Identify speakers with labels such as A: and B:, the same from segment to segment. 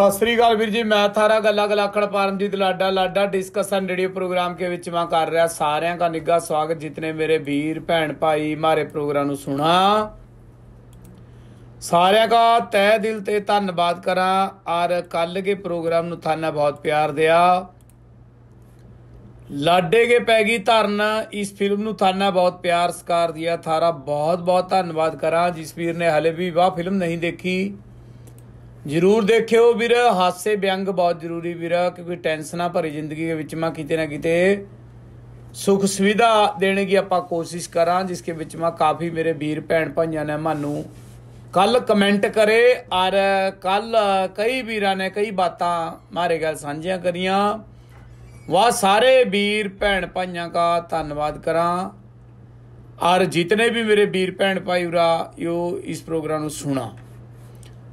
A: ਸਤਿ ਸ੍ਰੀ ਅਕਾਲ ਵੀਰ ਜੀ ਮੈਂ ਥਾਰਾ ਗੱਲਾਂ ਗਲਾਕੜ Paramjit Lada Lada discussion radio program ਕੇ ਵਿੱਚ ਮੈਂ ਕਰ ਰਿਹਾ ਸਾਰਿਆਂ ਦਾ ਨਿੱਘਾ ਸਵਾਗਤ ਜਿਤਨੇ ਮੇਰੇ ਵੀਰ ਭੈਣ ਭਾਈ ਮਾਰੇ ਪ੍ਰੋਗਰਾਮ ਨੂੰ ਸੁਣਾ ਸਾਰਿਆਂ ਦਾ ਤਹਿ ਦਿਲ ਤੇ ਧੰਨਵਾਦ ਕਰਾਂ ਔਰ ਕੱਲ ਕੇ ਪ੍ਰੋਗਰਾਮ ਨੂੰ ਥਾਨਾ ਬਹੁਤ ਪਿਆਰ ਦਿਆ ਲਾਡੇ ਕੇ ਪੈ ਗਈ ਧਰਨ ਇਸ ਫਿਲਮ ਨੂੰ ਥਾਨਾ ਬਹੁਤ ਪਿਆਰ ਸਕਾਰ ਦਿਆ ਥਾਰਾ ਬਹੁਤ ਬਹੁਤ ਧੰਨਵਾਦ ਕਰਾਂ ਜਿਸ ਵੀਰ ਨੇ ਹਲੇ ਵੀ ਵਾਹ ਫਿਲਮ ਨਹੀਂ ਦੇਖੀ ਜਰੂਰ ਦੇਖਿਓ ਵੀਰ ਹਾਸੇ ਵਿਅੰਗ ਬਹੁਤ ਜ਼ਰੂਰੀ ਵੀਰ ਕਿਉਂਕਿ ਟੈਨਸ਼ਨਾਂ ਭਰੀ ਜ਼ਿੰਦਗੀ ਦੇ ਵਿੱਚ ਮਾ ਕਿਤੇ ਨਾ ਕਿਤੇ ਸੁਖ ਸੁਵਿਧਾ ਦੇਣ ਦੀ ਆਪਾਂ ਕੋਸ਼ਿਸ਼ ਕਰਾਂ ਜਿਸ ਦੇ ਵਿੱਚ ਮਾ ਕਾਫੀ ਮੇਰੇ ਵੀਰ ਭੈਣ ਭਾਈਆਂ ਨੇ ਮਾਨੂੰ ਕੱਲ ਕਮੈਂਟ ਕਰੇ ਔਰ ਕੱਲ ਕਈ ਵੀਰਾਂ ਨੇ ਕਈ ਬਾਤਾਂ ਮਾਰੇ ਗੱਲ ਸਾਂਝੀਆਂ ਕਰੀਆਂ ਵਾ ਸਾਰੇ ਵੀਰ ਭੈਣ ਭਾਈਆਂ ਦਾ ਧੰਨਵਾਦ ਕਰਾਂ ਔਰ ਜਿਤਨੇ ਵੀ ਮੇਰੇ ਵੀਰ ਭੈਣ ਭਾਈ ਉਰਾ ਯੋ ਇਸ ਪ੍ਰੋਗਰਾਮ ਨੂੰ ਸੁਣਾ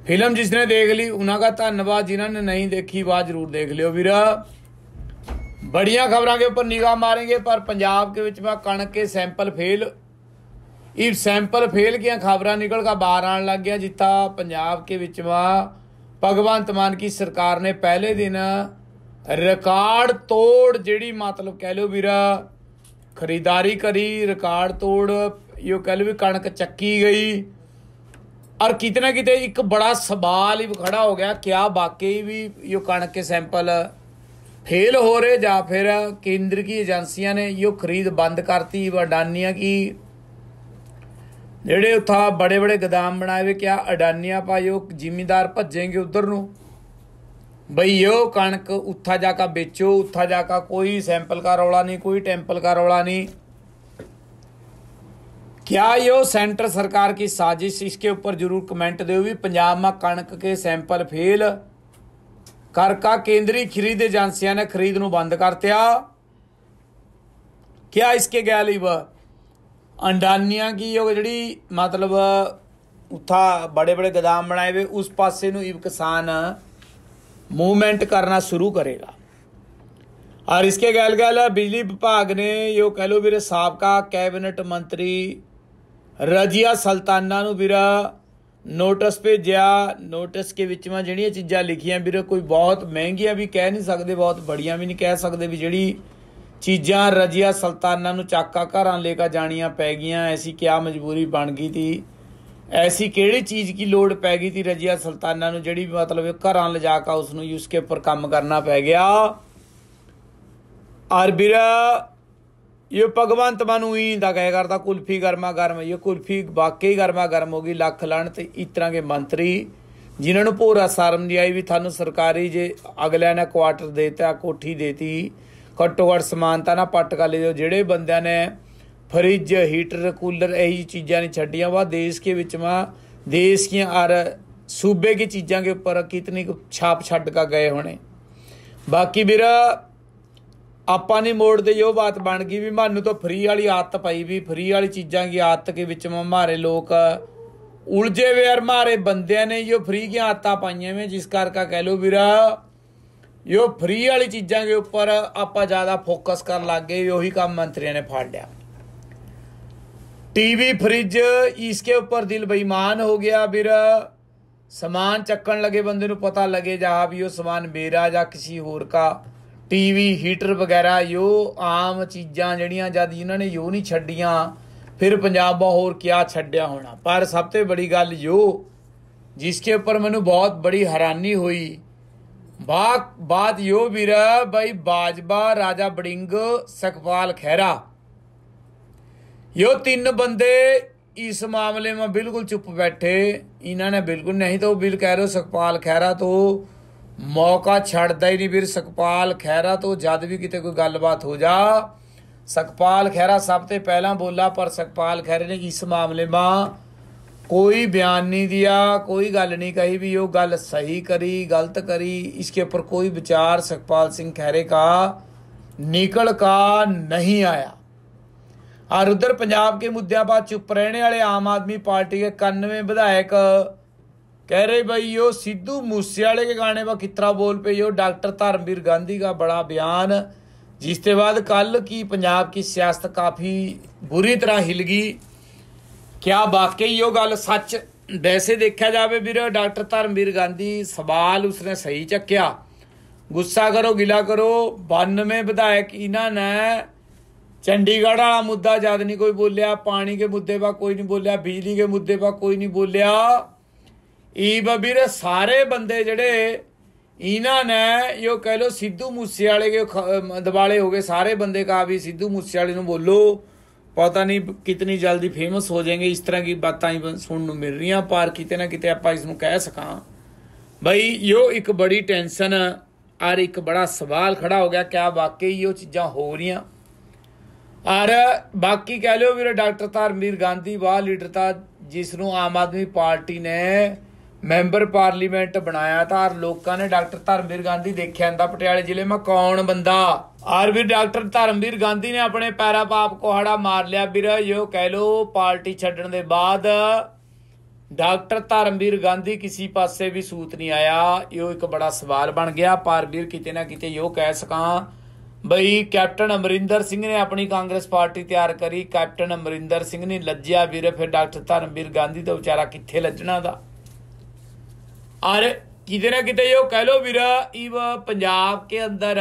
A: ਫਿਲਮ ਜਿਸ ਨੇ ਦੇਖ ਲਈ ਉਹਨਾਂ ਦਾ ਧੰਨਵਾਦ ਜਿਨ੍ਹਾਂ ਨੇ ਨਹੀਂ ਦੇਖੀ ਬਾਅਦ ਜ਼ਰੂਰ ਦੇਖ ਲਿਓ ਵੀਰਾ ਬੜੀਆਂ ਖਬਰਾਂ ਦੇ ਉੱਪਰ ਨਿਗਾਹ ਮਾਰਾਂਗੇ ਪਰ ਪੰਜਾਬ ਦੇ ਵਿੱਚ ਵਾ ਕਣਕ ਕੇ ਸੈਂਪਲ ਫੇਲ ਇਹ ਸੈਂਪਲ ਫੇਲ ਗਿਆ ਖਬਰਾਂ ਨਿਕਲ ਕੇ ਬਾਹਰ ਆਣ ਲੱਗ ਗਿਆ ਜਿੱਤਾ ਪੰਜਾਬ ਦੇ ਵਿੱਚ ਵਾ ਭਗਵੰਤ ਮਾਨ ਕੀ ਸਰਕਾਰ ਨੇ ਪਹਿਲੇ ਦਿਨ ਰਿਕਾਰਡ ਤੋੜ ਜਿਹੜੀ ਮਤਲਬ ਕਹਿ ਲਓ ਵੀਰਾ ਖਰੀਦਾਰੀ ਕਰੀ ਰਿਕਾਰਡ ਤੋੜ ਇਹ ਕਹਿ ਲਓ ਵੀ ਕਣਕ ਚੱਕੀ ਗਈ ਔਰ ਕਿਤਨਾ ਕਿਤੇ ਇੱਕ ਬੜਾ ਸਵਾਲ ਹੀ ਖੜਾ ਹੋ ਗਿਆ ਕਿਆ ਵਾਕਈ ਵੀ ਇਹ ਕਣਕ ਕੇ ਸੈਂਪਲ ਫੇਲ ਹੋ ਰਹੇ ਜਾਂ ਫਿਰ ਕੇਂਦਰ ਕੀ ਏਜੰਸੀਆਂ ਨੇ ਇਹ ਖਰੀਦ ਬੰਦ ਕਰਤੀ ਵਡਾਨੀਆ ਕੀ ਜਿਹੜੇ ਉਥਾ ਬੜੇ ਬੜੇ ਗਦਾਮ ਬਣਾਏ ਵੇ ਕਿਆ ਅਡਾਨੀਆ ਪਾਇਓ ਜ਼ਿੰਮੇਦਾਰ ਭੱਜੇਗੇ ਉਧਰ ਨੂੰ ਬਈ ਇਹ ਕਣਕ ਉਥਾ ਜਾ ਕੇ ਵੇਚੋ ਉਥਾ ਜਾ ਕੇ ਕੋਈ ਸੈਂਪਲ ਕਰ ਰੋਲਾ ਨਹੀਂ ਕੋਈ ਟੈਂਪਲ ਕਰ ਰੋਲਾ ਨਹੀਂ ਕਿਆ ਇਹ ਸੈਂਟਰ ਸਰਕਾਰ ਕੀ ਸਾਜ਼ਿਸ਼ ਇਸ ਕੇ ਉੱਪਰ ਜਰੂਰ ਕਮੈਂਟ ਦਿਓ ਵੀ ਪੰਜਾਬ ਮਾ ਕਣਕ ਕੇ ਸੈਂਪਲ ਫੇਲ ਕਰਕਾ ਕੇਂਦਰੀ ਖਰੀਦ ਏਜੰਸੀਆਂ ਨੇ ਖਰੀਦ ਨੂੰ ਬੰਦ ਕਰਤਿਆ ਕਿਆ ਇਸ ਕੇ ਗਿਆ ਲਈ ਵਾ ਅੰਡਾਨੀਆਂ ਕੀ ਉਹ ਜਿਹੜੀ ਮਤਲਬ ਉਥਾ ਬੜੇ ਬੜੇ ਗਦਾਮ ਬਣਾਏ ਵੇ ਉਸ ਪਾਸੇ ਨੂੰ ਇਹ ਕਿਸਾਨ ਮੂਵਮੈਂਟ ਕਰਨਾ ਸ਼ੁਰੂ ਕਰੇਗਾ ਔਰ ਇਸਕੇ ਗੱਲ ਗੱਲ ਬਿਜਲੀ ਵਿਭਾਗ ਨੇ ਇਹ ਕਹਿ ਲੋ ਵੀਰੇ ਸਾਬਕਾ ਕੈਬਨਟ ਮੰਤਰੀ ਰਜੀਆ ਸੁਲਤਾਨਾ ਨੂੰ ਵੀਰਾ ਨੋਟਿਸ ਭੇਜਿਆ ਨੋਟਿਸ ਕੇ ਵਿੱਚ ਮਾ ਜਿਹੜੀਆਂ ਚੀਜ਼ਾਂ ਲਿਖੀਆਂ ਵੀਰੇ ਕੋਈ ਬਹੁਤ ਮਹਿੰਗੀਆਂ ਵੀ ਕਹਿ ਨਹੀਂ ਸਕਦੇ ਬਹੁਤ ਬੜੀਆਂ ਵੀ ਨਹੀਂ ਕਹਿ ਸਕਦੇ ਵੀ ਜਿਹੜੀ ਚੀਜ਼ਾਂ ਰਜੀਆ ਸੁਲਤਾਨਾ ਨੂੰ ਚਾਕਾ ਘਰਾਂ ਲੈ ਕੇ ਜਾਣੀਆਂ ਪੈ ਗਈਆਂ ਐਸੀ ਕਿਆ ਮਜਬੂਰੀ ਬਣ ਗਈ ਸੀ ਐਸੀ ਕਿਹੜੀ ਚੀਜ਼ ਕੀ ਲੋੜ ਪੈ ਗਈ ਸੀ ਰਜੀਆ ਸੁਲਤਾਨਾ ਨੂੰ ਜਿਹੜੀ ਮਤਲਬ ਘਰਾਂ ਲਿਜਾ ਕੇ ਉਸ ਨੂੰ ਯੂਸਕੇ ਉੱਪਰ ਕੰਮ ਕਰਨਾ ਪੈ ਗਿਆ ਵੀਰਾ ਇਹ ਭਗਵੰਤ ਮਨੂੰ ਹੀ ਦਾ ਕਹਿ ਕਰਦਾ ਕੁਲਫੀ ਗਰਮਾ ਗਰਮ ਇਹ ਕੁਲਫੀ ਵਾਕਈ ਗਰਮਾ ਗਰਮ ਹੋ ਗਈ ਲੱਖ ਲਣ ਤੇ ਇਸ ਤਰ੍ਹਾਂ ਦੇ ਮੰਤਰੀ ਜਿਨ੍ਹਾਂ ਨੂੰ ਪੂਰਾ ਸਰਮ ਦੀ ਆਈ ਵੀ ਤੁਹਾਨੂੰ ਸਰਕਾਰੀ ਜੇ ਅਗਲੇ ਨੇ ਕੁਆਟਰ ਦੇਤਾ ਕੋਠੀ ਦੇਤੀ ਘੱਟੋ ਘੱਟ ਸਮਾਨਤਾ ਨਾਲ ਪੱਟ ਕਰ ਲਿਓ ਜਿਹੜੇ ਬੰਦਿਆਂ ਨੇ ਫਰਿੱਜ ਹੀਟਰ ਕੂਲਰ ਇਹੀ ਚੀਜ਼ਾਂ ਨਹੀਂ ਛੱਡੀਆਂ ਵਾ ਦੇਸ਼ ਕੇ ਵਿੱਚ ਮਾ ਦੇਸ਼ ਕੀ ਅਰ ਸੂਬੇ ਕੀ ਚੀਜ਼ਾਂ ਕੇ ਉੱਪਰ ਕਿਤਨੀ ਛਾਪ ਛੱਡ ਕੇ ਗਏ ਹੋਣੇ ਬਾਕੀ ਵੀਰਾ ਆਪਾਂ ਨੇ ਮੋੜ ਦੇ ਜੋ ਬਾਤ ਬਣ ਗਈ ਵੀ ਮਾਨੂੰ ਤਾਂ ਫਰੀ ਵਾਲੀ ਆਦਤ ਪਾਈ ਵੀ ਫਰੀ ਵਾਲੀ ਚੀਜ਼ਾਂ ਦੀ ਆਦਤ ਕੇ ਵਿੱਚ ਮਾਰੇ ਲੋਕ ਉਲਝੇ ਵੇ ਅਰ ਮਾਰੇ ਬੰਦਿਆਂ ਨੇ ਜੋ ਫਰੀ ਦੀਆਂ ਆਦਤਾਂ ਪਾਈਆਂ ਵੇ ਜਿਸ ਕਰਕੇ ਕਹਿ ਲੋ ਵੀਰਾ ਜੋ ਫਰੀ ਵਾਲੀ ਚੀਜ਼ਾਂ ਦੇ ਉੱਪਰ ਆਪਾਂ ਜ਼ਿਆਦਾ ਫੋਕਸ ਕਰਨ ਲੱਗ ਗਏ ਉਹੀ ਕੰਮ ਮੰਤਰੀਆਂ ਨੇ ਫੜ ਲਿਆ ਫ੍ਰਿਜ ਇਸ ਕੇ ਉੱਪਰ ਦਿਲ ਬੇਈਮਾਨ ਹੋ ਗਿਆ ਵੀਰ ਸਮਾਨ ਚੱਕਣ ਲੱਗੇ ਬੰਦੇ ਨੂੰ ਪਤਾ ਲੱਗੇ ਜਾ ਵੀ ਉਹ ਸਮਾਨ ਮੇਰਾ ਜਾਂ ਕਿਸੇ ਹੋਰ ਦਾ ਟੀਵੀ ਹੀਟਰ ਵਗੈਰਾ ਯੋ ਆਮ ਚੀਜ਼ਾਂ ਜਿਹੜੀਆਂ ਜਦ ਇਹਨਾਂ ਨੇ ਯੋ ਨਹੀਂ ਛੱਡੀਆਂ ਫਿਰ ਪੰਜਾਬ ਹੋਰ ਕਿਆ ਛੱਡਿਆ ਹੋਣਾ ਪਰ ਸਭ ਤੋਂ ਬੜੀ ਗੱਲ ਜੋ ਜਿਸਕੇ ਉੱਪਰ ਮੈਨੂੰ ਬਹੁਤ ਬੜੀ ਹੈਰਾਨੀ ਹੋਈ ਬਾਤ ਬਾਤ ਇਹ ਵੀਰ ਭਾਈ ਬਾਜਬਾ ਰਾਜਾ ਬੜਿੰਗ ਸਖਪਾਲ ਖਹਿਰਾ ਯੋ ਤਿੰਨ ਬੰਦੇ ਇਸ ਮਾਮਲੇ 'ਮਾ ਬਿਲਕੁਲ ਚੁੱਪ ਬੈਠੇ ਇਹਨਾਂ ਨੇ ਬਿਲਕੁਲ ਨਹੀਂ ਤਾਂ ਉਹ ਬਿਲ ਕਹਿ ਰਹੇ ਸਖਪਾਲ ਖਹਿਰਾ ਤੋਂ ਮੌਕਾ ਛੱਡਦਾ ਹੀ ਨਹੀਂ ਵੀਰ ਸਕਪਾਲ ਖੈਰਾ ਤੋਂ ਜਦ ਵੀ ਕਿਤੇ ਕੋਈ ਗੱਲਬਾਤ ਹੋ ਜਾ ਸਕਪਾਲ ਖੈਰਾ ਸਭ ਤੋਂ ਪਹਿਲਾਂ ਬੋਲਾ ਪਰ ਸਕਪਾਲ ਖੈਰੇ ਨੇ ਇਸ ਮਾਮਲੇ 'ਮਾ ਕੋਈ ਬਿਆਨ ਨਹੀਂ ਦਿਆ ਕੋਈ ਗੱਲ ਨਹੀਂ ਕਹੀ ਵੀ ਉਹ ਗੱਲ ਸਹੀ ਕਰੀ ਗਲਤ ਕਰੀ ਇਸਕੇ ਉੱਪਰ ਕੋਈ ਵਿਚਾਰ ਸਕਪਾਲ ਸਿੰਘ ਖੈਰੇ ਕਾ ਨਿਕਲ ਕਾ ਨਹੀਂ ਆਇਆ और ਉਧਰ ਪੰਜਾਬ ਕੇ ਮੁੱਦਿਆਂ ਬਾਅਦ ਚੁੱਪ ਰਹਿਣੇ ਵਾਲੇ ਆਮ ਆਦਮੀ ਪਾਰਟੀ ਦੇ 91 ਵਿਧਾਇਕ ਕਹਿ ਰਹੇ ਬਈ ਉਹ ਸਿੱਧੂ ਮੂਸੇ ਵਾਲੇ ਦੇ ਗਾਣੇ ਵਾ ਕਿਤਰਾ ਬੋਲ ਪਏ ਉਹ ਡਾਕਟਰ ਧਰਮਵੀਰ ਗਾਂਧੀ ਦਾ ਬੜਾ ਬਿਆਨ ਜਿਸ ਤੇ ਬਾਅਦ ਕੱਲ ਕੀ ਪੰਜਾਬ ਦੀ ਸਿਆਸਤ ਕਾਫੀ ਬੁਰੀ ਤਰ੍ਹਾਂ ਹਿਲ ਗਈ ਕਿਆ ਵਾਕਈ ਉਹ ਗੱਲ ਸੱਚ ਵੈਸੇ ਦੇਖਿਆ ਜਾਵੇ ਵੀਰ ਡਾਕਟਰ ਧਰਮਵੀਰ ਗਾਂਧੀ ਸਵਾਲ ਉਸਨੇ ਸਹੀ ਚੱਕਿਆ ਗੁੱਸਾ ਕਰੋ ਗਿਲਾ ਕਰੋ 92 ਵਿਧਾਇਕ ਇਹਨਾਂ ਨੇ ਚੰਡੀਗੜ੍ਹ ਵਾਲਾ ਮੁੱਦਾ ਜਦ ਨਹੀਂ ਕੋਈ ਬੋਲਿਆ ਪਾਣੀ ਦੇ ਮੁੱਦੇ 'ਤੇ ਕੋਈ ਨਹੀਂ ਬੋਲਿਆ ਬਿਜਲੀ ਦੇ ਮੁੱਦੇ 'ਤੇ ਕੋਈ ਨਹੀਂ ਬੋਲਿਆ ਈ ਬਬੀਰੇ ਸਾਰੇ ਬੰਦੇ ਜਿਹੜੇ ਇਹਨਾਂ ਨੇ ਇਹ ਕਹਿ ਲੋ ਸਿੱਧੂ ਮੂਸੇ ਵਾਲੇ ਦੇ ਦਿਵਾਲੇ ਹੋ ਗਏ ਸਾਰੇ ਬੰਦੇ ਕਾ ਵੀ ਸਿੱਧੂ ਮੂਸੇ ਵਾਲੇ ਨੂੰ ਬੋਲੋ ਪਤਾ ਨਹੀਂ ਕਿਤਨੀ ਜਲਦੀ ਫੇਮਸ ਹੋ ਜਾਣਗੇ ਇਸ ਤਰ੍ਹਾਂ ਦੀ ਬਾਤਾਂ ਹੀ ਸੁਣਨ ਨੂੰ ਮਿਲ ਰਹੀਆਂ ਪਾਰ ਕਿਤੇ ਨਾ ਕਿਤੇ ਆਪਾਂ ਇਸ ਨੂੰ ਕਹਿ ਸਕਾਂ ਬਈ ਇਹ ਇੱਕ ਬੜੀ ਟੈਨਸ਼ਨ ਔਰ ਇੱਕ ਬੜਾ ਸਵਾਲ ਖੜਾ ਹੋ ਗਿਆ ਕਿਆ ਵਾਕਈ ਇਹ ਚੀਜ਼ਾਂ ਹੋ ਰਹੀਆਂ ਔਰ ਬਾਕੀ ਕਹਿ ਲਿਓ ਵੀਰੇ ਡਾਕਟਰ ਧਰਮਵੀਰ ਗਾਂਧੀ ਵਾਹ ਲੀਡਰ ਤਾਂ ਜਿਸ ਨੂੰ ਆਮ ਆਦਮੀ ਪਾਰਟੀ ਨੇ ਮੈਂਬਰ ਪਾਰਲੀਮੈਂਟ ਬਣਾਇਆ ਤਾਂ ਲੋਕਾਂ ਨੇ ਡਾਕਟਰ ਧਰਮਵੀਰ ਗਾਂਧੀ ਦੇਖਿਆ ਹੁੰਦਾ ਪਟਿਆਲੇ ਜ਼ਿਲ੍ਹੇ ਮਾ ਕੌਣ ਬੰਦਾ ਆਰ ਵੀ ਡਾਕਟਰ ਧਰਮਵੀਰ ਗਾਂਧੀ ਨੇ ਆਪਣੇ ਪੈਰਾ ਪਾਪ ਕੋਹੜਾ ਮਾਰ ਲਿਆ ਵੀਰ ਯੋ ਕਹਿ ਲੋ ਪਾਰਟੀ ਛੱਡਣ ਦੇ ਬਾਅਦ ਡਾਕਟਰ ਧਰਮਵੀਰ ਗਾਂਧੀ ਕਿਸੇ ਪਾਸੇ ਵੀ ਸੂਤ ਨਹੀਂ ਆਇਆ ਇਹੋ ਇੱਕ ਬੜਾ ਸਵਾਲ ਬਣ ਗਿਆ ਵੀਰ ਕਿਤੇ ਨਾ ਕਿਤੇ ਯੋ ਕਹਿ ਸਕਾਂ ਬਈ ਕੈਪਟਨ ਅਮਰਿੰਦਰ ਸਿੰਘ ਨੇ ਆਪਣੀ ਕਾਂਗਰਸ ਪਾਰਟੀ ਤਿਆਰ ਕਰੀ ਕੈਪਟਨ ਅਮਰਿੰਦਰ ਸਿੰਘ ਨੇ ਲੱਜਿਆ ਵੀਰ ਫਿਰ ਡਾਕਟਰ ਧਰਮਵੀਰ ਗਾਂਧੀ ਦਾ ਵਿਚਾਰਾ ਕਿੱਥੇ ਲੱਜਣਾ ਦਾ ਔਰ ਕਿਤੇ ਨਾ ਕਿਤੇ ਇਹ ਕਹਿ ਲੋ ਵੀਰਾ ਇਹ ਪੰਜਾਬ ਕੇ ਅੰਦਰ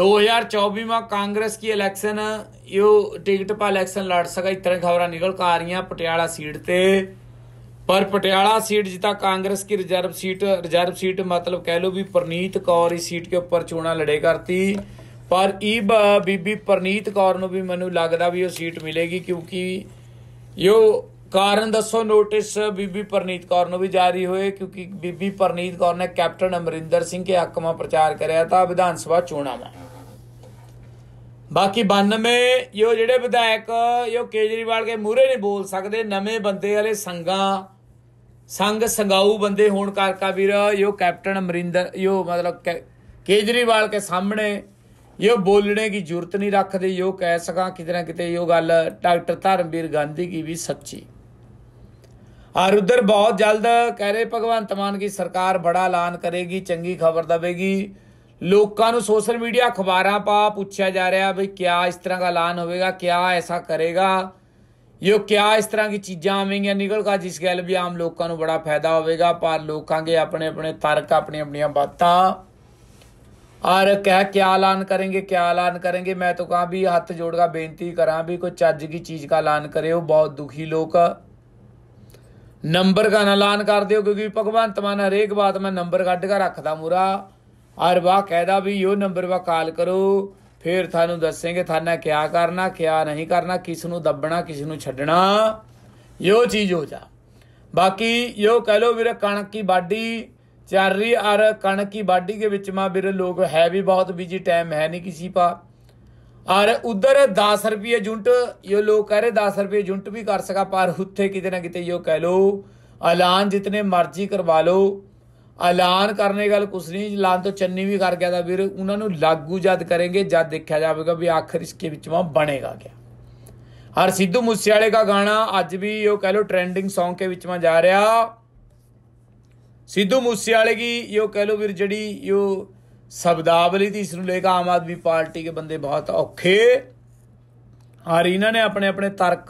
A: 2024 ਮਾ ਕਾਂਗਰਸ ਕੀ ਇਲੈਕਸ਼ਨ ਇਹ ਟਿਕਟ ਪਾ ਇਲੈਕਸ਼ਨ ਲੜ ਸਕਾ ਇਤਰੇ ਖਬਰਾਂ ਨਿਕਲ ਕਾ ਆ ਰਹੀਆਂ ਪਟਿਆਲਾ ਸੀਟ ਤੇ ਪਰ ਪਟਿਆਲਾ ਸੀਟ ਜਿੱਤਾ ਕਾਂਗਰਸ ਕੀ ਰਿਜ਼ਰਵ ਸੀਟ ਰਿਜ਼ਰਵ ਸੀਟ ਮਤਲਬ ਕਹਿ ਲੋ ਵੀ ਪ੍ਰਨੀਤ ਕੌਰ ਇਸ ਸੀਟ ਕੇ ਉੱਪਰ ਚੋਣਾ ਲੜੇ ਕਰਤੀ ਪਰ ਇਹ ਬੀਬੀ ਪ੍ਰਨੀਤ ਕੌਰ ਨੂੰ ਵੀ ਮੈਨੂੰ ਲੱਗਦਾ ਵੀ ਉਹ ਸੀਟ ਮਿਲੇਗੀ ਕਿਉਂਕਿ ਇਹ ਕਾਰਨ ਦੱਸੋ ਨੋਟਿਸ ਬੀਬੀ ਪਰਨੀਤ ਕੌਰ ਨੂੰ ਵੀ ਜਾਰੀ ਹੋਏ ਕਿਉਂਕਿ ਬੀਬੀ ਪਰਨੀਤ ਕੌਰ ਨੇ ਕੈਪਟਨ ਅਮਰਿੰਦਰ ਸਿੰਘ ਦੇ ਹੱਕ ਮਾ ਪ੍ਰਚਾਰ ਕਰਿਆ ਤਾਂ ਵਿਧਾਨ ਸਭਾ ਚੋਣਾਂ ਮਾ ਬਾਕੀ 92 ਇਹ ਜਿਹੜੇ ਵਿਧਾਇਕ ਇਹ ਕੇਜਰੀਵਾਲ ਕੇ ਮੂਹਰੇ ਨਹੀਂ ਬੋਲ ਸਕਦੇ ਨਵੇਂ ਬੰਦੇ ਵਾਲੇ ਸੰਗਾ ਸੰਗ ਸੰਗਾਊ ਬੰਦੇ ਹੋਣ ਕਰਕੇ ਵੀਰ ਇਹ ਕੈਪਟਨ ਅਮਰਿੰਦਰ ਇਹ ਮਤਲਬ ਕੇਜਰੀਵਾਲ ਕੇ ਸਾਹਮਣੇ ਇਹ ਬੋਲਣੇ ਦੀ ਜ਼ਰੂਰਤ ਨਹੀਂ ਰੱਖਦੇ ਇਹ ਕਹਿ ਸਕਾਂ ਕਿਤੇ ਨਾ ਕਿਤੇ ਇਹ ਗੱਲ ਡਾਕਟਰ ਧਰਮਵੀਰ ਗਾਂਧੀ ਕੀ ਵੀ ਸੱਚੀ और ਬਹੁਤ ਜਲਦ ਕਹਿ ਰਹੇ रहे भगवंत मान ਸਰਕਾਰ ਬੜਾ ਐਲਾਨ ਕਰੇਗੀ ਚੰਗੀ ਖਬਰ ਦਵੇਗੀ ਲੋਕਾਂ ਨੂੰ ਸੋਸ਼ਲ ਮੀਡੀਆ ਅਖਬਾਰਾਂ ਪਾ ਪੁੱਛਿਆ ਜਾ ਰਿਹਾ ਵੀ ਕਿਆ ਇਸ ਤਰ੍ਹਾਂ ਦਾ ਐਲਾਨ ਹੋਵੇਗਾ ਕਿਆ ਐਸਾ ਕਰੇਗਾ ਯੋ ਕਿਆ ਇਸ ਤਰ੍ਹਾਂ ਦੀ ਚੀਜ਼ਾਂ ਆਵੇਂਗੀਆਂ ਨਿਕਲ ਜਿਸ ਗੱਲ ਵੀ ਆਮ ਲੋਕਾਂ ਨੂੰ ਬੜਾ ਫਾਇਦਾ ਹੋਵੇਗਾ ਪਰ ਲੋਕਾਂ ਦੇ ਆਪਣੇ ਆਪਣੇ ਤਰਕ ਆਪਣੀ ਆਪਣੀਆਂ ਬਾਤਾਂ ਔਰ ਕਹਿ ਕਿਆ ਐਲਾਨ ਕਰਨਗੇ ਕਿਆ ਐਲਾਨ ਕਰਨਗੇ ਮੈਂ ਤਾਂ ਕਹਾਂ ਵੀ ਹੱਥ ਜੋੜ ਕੇ ਬੇਨਤੀ ਕਰਾਂ ਵੀ ਕੋਈ ਚੱਜ ਦੀ ਚੀਜ਼ ਦਾ ਐਲਾਨ ਕਰਿਓ ਬਹੁਤ ਦੁਖੀ ਲੋਕ ਨੰਬਰ ਦਾ ਐਲਾਨ ਕਰ ਦਿਓ ਕਿਉਂਕਿ ਭਗਵੰਤ ਮਾਨ ਹਰੇਕ ਬਾਤ ਮੈਂ ਨੰਬਰ ਕੱਢ ਕੇ ਰੱਖਦਾ ਮੂਰਾ ਅਰ ਵਾ ਕਹਿਦਾ ਵੀ ਯੋ ਨੰਬਰ ਵਾ ਕਾਲ ਕਰੋ ਫਿਰ ਤੁਹਾਨੂੰ ਦੱਸਾਂਗੇ ਥਾਨਾ ਕਿਆ ਕਰਨਾ ਕਿਆ ਨਹੀਂ ਕਰਨਾ ਕਿਸ ਨੂੰ ਦੱਬਣਾ ਕਿਸ ਨੂੰ ਛੱਡਣਾ ਯੋ ਚੀਜ਼ ਹੋ ਜਾ ਬਾਕੀ ਯੋ ਕਹਿ ਲੋ ਵੀਰ ਕਣਕ ਦੀ ਬਾਡੀ ਚੱਲ ਰਹੀ ਅਰ ਕਣਕ ਦੀ ਬਾਡੀ ਦੇ ਵਿੱਚ ਮਾ ਵੀਰ ਲੋਕ ਹੈ ਵੀ ਬਹੁਤ ਬਿਜੀ ਟਾਈਮ ਹੈ ਨਹੀਂ ਕਿਸੇ ਪਾ ਔਰ ਉਧਰ 10 ਰੁਪਏ ਜੁੰਟ ਇਹ ਲੋਕ ਕਹ ਰਹੇ 10 ਰੁਪਏ ਜੁੰਟ ਵੀ ਕਰ ਸਕਾ ਪਰ ਉੱਥੇ ਕਿਤੇ ਨਾ ਕਿਤੇ ਇਹੋ ਕਹਿ ਲੋ ਐਲਾਨ ਜਿਤਨੇ ਮਰਜ਼ੀ ਕਰਵਾ ਲੋ ਐਲਾਨ ਕਰਨੇ ਗੱਲ ਕੁਛ ਨਹੀਂ ਐਲਾਨ ਤੋਂ ਚੰਨੀ ਵੀ ਕਰ ਗਿਆ ਦਾ ਵੀਰ ਉਹਨਾਂ ਨੂੰ ਲਾਗੂ ਜਦ ਕਰਾਂਗੇ ਜਦ ਦੇਖਿਆ ਜਾਵੇਗਾ ਵੀ ਆਖਰ ਇਸਕੇ ਮਾ ਬਣੇਗਾ ਕਿਆ ਹਰ ਸਿੱਧੂ ਮੂਸੇ ਵਾਲੇ ਦਾ ਗਾਣਾ ਅੱਜ ਵੀ ਇਹੋ ਕਹ ਲੋ ਟ੍ਰੈਂਡਿੰਗ Song ਕੇ ਮਾ ਜਾ ਰਿਹਾ ਸਿੱਧੂ ਮੂਸੇ ਵਾਲੇ ਦੀ ਇਹ ਕਹ ਲੋ ਵੀਰ ਜਿਹੜੀ ਇਹ ਨੂੰ ਲੈ ਕੇ ਆਮ ਆਦਮੀ ਪਾਰਟੀ ਦੇ ਬੰਦੇ ਬਹੁਤ ਔਖੇ ਔਰ ਇਹਨਾਂ ਨੇ ਆਪਣੇ ਆਪਣੇ ਤਰਕ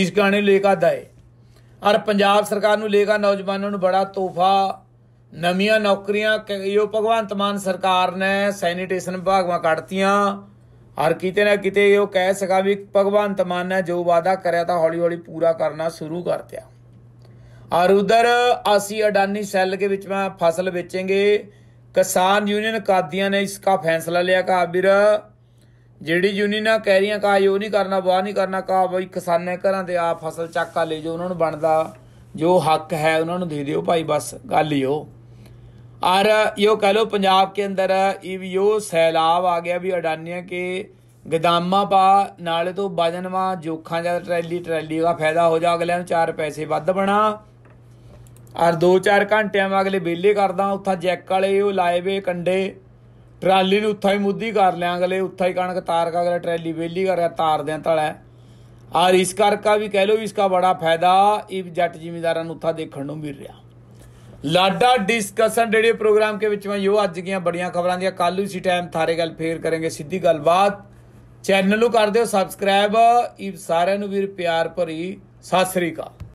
A: ਇਸ ਗਾਣੇ ਲੈ ਆਦਾ ਦਾਏ ਔਰ ਪੰਜਾਬ ਸਰਕਾਰ ਨੂੰ ਲੈ ਕੇ ਨੌਜਵਾਨਾਂ ਨੂੰ ਬੜਾ ਤੋਹਫਾ ਨਵੀਆਂ ਨੌਕਰੀਆਂ ਇਹੋ ਭਗਵੰਤ ਮਾਨ ਸਰਕਾਰ ਨੇ ਸੈਨੀਟੇਸ਼ਨ ਵਿਭਾਗਾਂ ਕੱਢਤੀਆਂ ਔਰ ਕਿਤੇ ਨਾ ਕਿਤੇ ਇਹੋ ਕਹਿ ਸਕਾ ਵੀ ਭਗਵੰਤ ਮਾਨ ਨੇ ਜੋ ਵਾਦਾ ਕਰਿਆ ਤਾਂ ਹੌਲੀ ਹੌਲੀ ਪੂਰਾ ਕਰਨਾ ਸ਼ੁਰੂ ਕਰ ਦਿੱਤਾ ਔਰ ਉਧਰ ਅਸੀਂ ਅਡਾਨੀ ਸੈੱਲ ਦੇ ਵਿੱਚ ਮੈਂ ਫਸਲ ਵੇਚਾਂਗੇ ਕਿਸਾਨ ਯੂਨੀਅਨ ਕਾਦੀਆਂ ਨੇ ਇਸ ਦਾ ਫੈਸਲਾ ਲਿਆ ਕਾ ਵੀਰ ਜਿਹੜੀ ਆ ਕਹਿ ਰਹੀਆਂ ਕਾ ਯੋ ਨਹੀਂ ਕਰਨਾ ਵਾਹ ਨਹੀਂ ਕਰਨਾ ਕਾ ਬਈ ਕਿਸਾਨਾਂ ਘਰਾਂ ਦੇ ਆ ਫਸਲ ਚੱਕ ਲੈ ਜੋ ਉਹਨਾਂ ਨੂੰ ਬਣਦਾ ਜੋ ਹੱਕ ਹੈ ਉਹਨਾਂ ਨੂੰ ਦੇ ਦਿਓ ਭਾਈ ਬਸ ਗੱਲ ਹੀ ਉਹ ਕਹ ਲੋ ਪੰਜਾਬ ਕੇ ਅੰਦਰ ਇਹ ਵੀ ਉਹ ਸੈਲਾਬ ਆ ਗਿਆ ਵੀ ਅਡਾਨੀਆਂ ਕੇ ਗਦਾਮਾ ਪਾ ਨਾਲੇ ਤੋਂ ਵਜਨਵਾ ਜੋਖਾਂ ਜਾਂ ਟਰੈਲੀ ਟਰੈਲੀ ਦਾ ਫਾਇਦਾ ਹੋ ਜਾ ਅਗਲਿਆਂ ਨੂੰ 4 ਪੈਸੇ ਵੱਧ ਬਣਾ ਔਰ 2-4 ਘੰਟਿਆਂ ਮੈਂ ਅਗਲੇ ਵੇਲੇ ਕਰਦਾ ਉੱਥਾ ਜੈਕ ਵਾਲੇ ਉਹ ਲਾਏ ਵੇ ਕੰਡੇ ਟਰਾਲੀ ਨੂੰ ਉੱਥਾ ਹੀ ਮੁੱਦੀ ਕਰ ਲਿਆ ਅਗਲੇ ਉੱਥਾ ਹੀ ਕਣਕ ਤਾਰ ਕਾ ਅਗਲੇ ਟਰਾਲੀ ਵੇਲੀ ਕਰਿਆ ਤਾਰ ਦਿਆਂ ਤਲਾ ਔਰ ਇਸ ਕਰਕਾ ਵੀ ਕਹਿ ਲੋ ਵੀ ਇਸ ਕਾ ਬੜਾ ਫਾਇਦਾ ਇਹ ਜੱਟ ਜ਼ਿਮੀਦਾਰਾਂ ਨੂੰ ਉੱਥਾ ਦੇਖਣ ਨੂੰ ਮਿਲ ਰਿਹਾ ਲਾਡਾ ਡਿਸਕਸ਼ਨ ਜਿਹੜੇ ਪ੍ਰੋਗਰਾਮ ਕੇ ਵਿੱਚ ਮੈਂ ਇਹੋ ਅੱਜ ਗਿਆ ਬੜੀਆਂ ਖਬਰਾਂ ਦੀਆਂ ਕੱਲ ਨੂੰ ਸੀ ਟਾਈਮ ਥਾਰੇ ਗੱਲ ਫੇਰ ਕਰਾਂਗੇ ਸਿੱਧੀ ਗੱਲਬਾਤ ਚੈਨਲ ਨੂੰ ਕਰ ਦਿਓ ਸਬਸਕ੍ਰਾਈਬ ਇਹ ਸਾਰਿਆਂ ਨੂੰ ਵੀਰ ਪਿਆਰ ਭਰੀ ਸਤਿ ਸ੍ਰੀ ਅਕਾਲ